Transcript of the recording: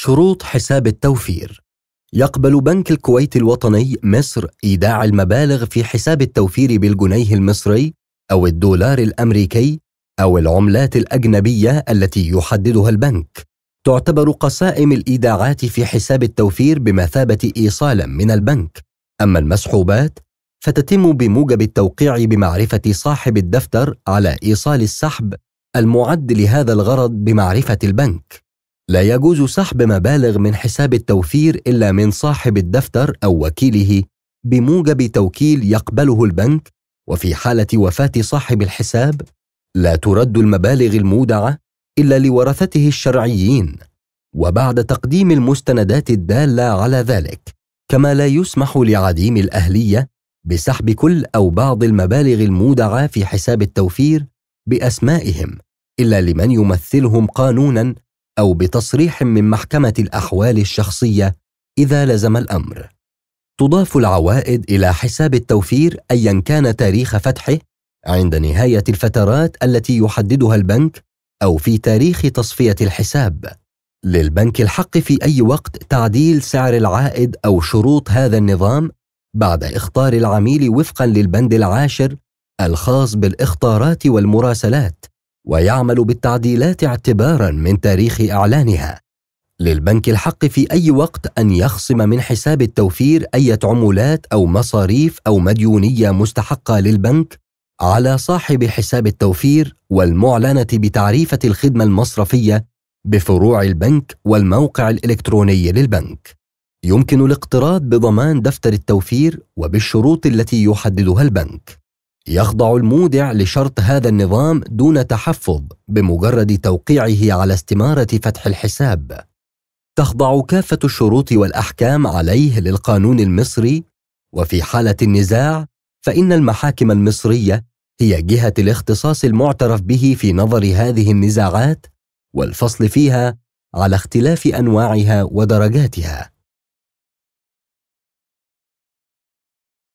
شروط حساب التوفير يقبل بنك الكويت الوطني مصر ايداع المبالغ في حساب التوفير بالجنيه المصري او الدولار الامريكي او العملات الاجنبيه التي يحددها البنك تعتبر قسائم الايداعات في حساب التوفير بمثابه ايصال من البنك اما المسحوبات فتتم بموجب التوقيع بمعرفه صاحب الدفتر على ايصال السحب المعد لهذا الغرض بمعرفه البنك لا يجوز سحب مبالغ من حساب التوفير إلا من صاحب الدفتر أو وكيله بموجب توكيل يقبله البنك وفي حالة وفاة صاحب الحساب لا ترد المبالغ المودعة إلا لورثته الشرعيين وبعد تقديم المستندات الدالة على ذلك كما لا يسمح لعديم الأهلية بسحب كل أو بعض المبالغ المودعة في حساب التوفير بأسمائهم إلا لمن يمثلهم قانونا او بتصريح من محكمه الاحوال الشخصيه اذا لزم الامر تضاف العوائد الى حساب التوفير ايا كان تاريخ فتحه عند نهايه الفترات التي يحددها البنك او في تاريخ تصفيه الحساب للبنك الحق في اي وقت تعديل سعر العائد او شروط هذا النظام بعد اخطار العميل وفقا للبند العاشر الخاص بالاخطارات والمراسلات ويعمل بالتعديلات اعتبارا من تاريخ اعلانها للبنك الحق في اي وقت ان يخصم من حساب التوفير اي عمولات او مصاريف او مديونيه مستحقه للبنك على صاحب حساب التوفير والمعلنه بتعريفه الخدمه المصرفيه بفروع البنك والموقع الالكتروني للبنك يمكن الاقتراض بضمان دفتر التوفير وبالشروط التي يحددها البنك يخضع المودع لشرط هذا النظام دون تحفظ بمجرد توقيعه على استماره فتح الحساب تخضع كافه الشروط والاحكام عليه للقانون المصري وفي حاله النزاع فان المحاكم المصريه هي جهه الاختصاص المعترف به في نظر هذه النزاعات والفصل فيها على اختلاف انواعها ودرجاتها